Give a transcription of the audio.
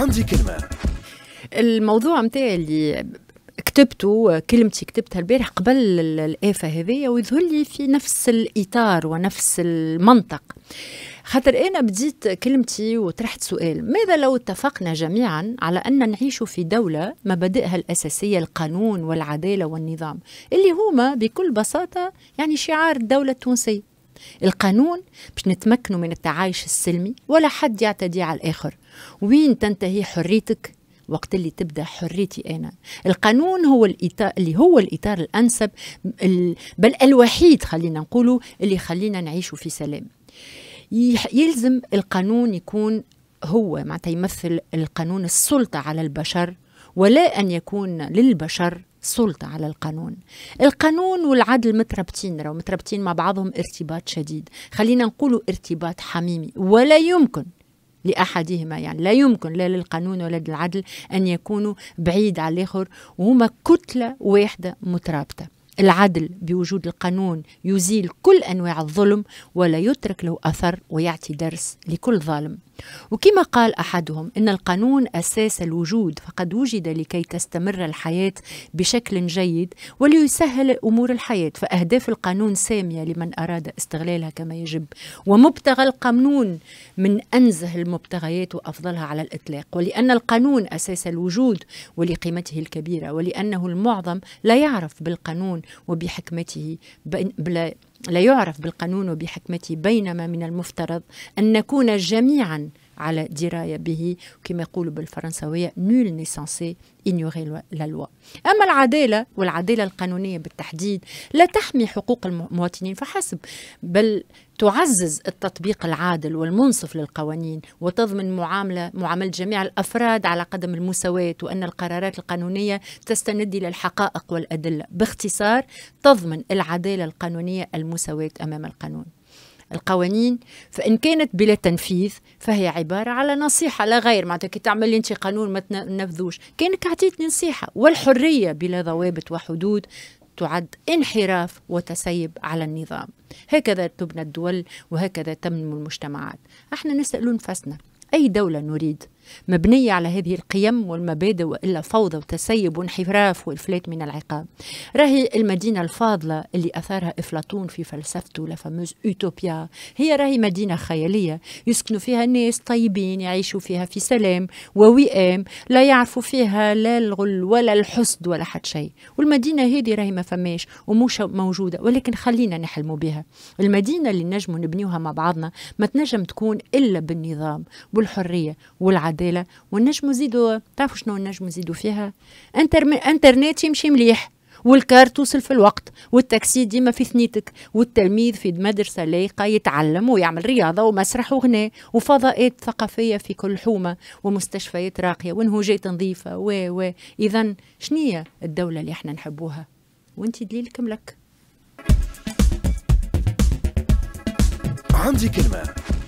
عندي كلمه الموضوع نتاعي اللي كتبته كلمتي كتبتها البارح قبل الآفة هذه ويظهر لي في نفس الإطار ونفس المنطق خاطر أنا بديت كلمتي وطرحت سؤال ماذا لو اتفقنا جميعا على أن نعيش في دولة مبادئها الأساسية القانون والعدالة والنظام اللي هما بكل بساطة يعني شعار الدولة التونسية القانون باش نتمكنوا من التعايش السلمي ولا حد يعتدي على الآخر وين تنتهي حريتك وقت اللي تبدا حريتي انا القانون هو الاطار اللي هو الاطار الانسب بل الوحيد خلينا نقولوا اللي يخلينا نعيشوا في سلام يلزم القانون يكون هو معناتها يمثل القانون السلطه على البشر ولا ان يكون للبشر سلطة على القانون القانون والعدل متربطين راهو متربطين مع بعضهم ارتباط شديد خلينا نقولوا ارتباط حميمي ولا يمكن لأحدهما يعني لا يمكن لا للقانون ولا للعدل أن يكونوا بعيد على الآخر وهما كتلة واحدة مترابطة العدل بوجود القانون يزيل كل أنواع الظلم ولا يترك له أثر ويعطي درس لكل ظالم وكما قال أحدهم إن القانون أساس الوجود فقد وجد لكي تستمر الحياة بشكل جيد وليسهل أمور الحياة فأهداف القانون سامية لمن أراد استغلالها كما يجب ومبتغى القانون من أنزه المبتغيات وأفضلها على الإطلاق ولأن القانون أساس الوجود ولقيمته الكبيرة ولأنه المعظم لا يعرف بالقانون وبحكمته بلا لا يعرف بالقانون وبحكمته بينما من المفترض أن نكون جميعا على دراية به وكما يقولوا بالفرنسوية نول نيسانسي ignorer la loi. أما العدالة والعدالة القانونية بالتحديد لا تحمي حقوق المواطنين فحسب بل تعزز التطبيق العادل والمنصف للقوانين وتضمن معاملة معاملة جميع الأفراد على قدم المساواة وأن القرارات القانونية تستند إلى الحقائق والأدلة باختصار تضمن العدالة القانونية المساواة أمام القانون القوانين فإن كانت بلا تنفيذ فهي عبارة على نصيحة لا غير معناتها كي تعمل أنت قانون ما تنفذوش كانك أعطيتني نصيحة والحرية بلا ضوابط وحدود تعد انحراف وتسيب على النظام هكذا تبنى الدول وهكذا تنمو المجتمعات احنا نسأل نفسنا أي دولة نريد مبنية على هذه القيم والمبادئ وإلا فوضى وتسيب وانحراف وإفلات من العقاب راهي المدينة الفاضلة اللي أثارها إفلاطون في فلسفته لافاموز أوتوبيا هي راهي مدينة خيالية يسكن فيها ناس طيبين يعيشوا فيها في سلام ووئام لا يعرفوا فيها لا الغل ولا الحسد ولا حد شيء والمدينة هذه راهي ما فماش ومش موجودة ولكن خلينا نحلموا بها المدينة اللي نجموا نبنيوها مع بعضنا ما تنجم تكون إلا بالنظام والحرية والعدل العداله والنجم نزيدوا تعرفوا شنو النجم نزيدوا فيها انتر... انترنت يمشي مليح والكار توصل في الوقت والتاكسي ديما في ثنيتك والتلميذ في مدرسة لايقة يتعلم ويعمل رياضة ومسرح وغناء وفضاءات ثقافية في كل حومة ومستشفيات راقية ونهوجات نظيفة و و إذا شنية الدولة اللي احنا نحبوها وانت دليلكم لك عندي كلمة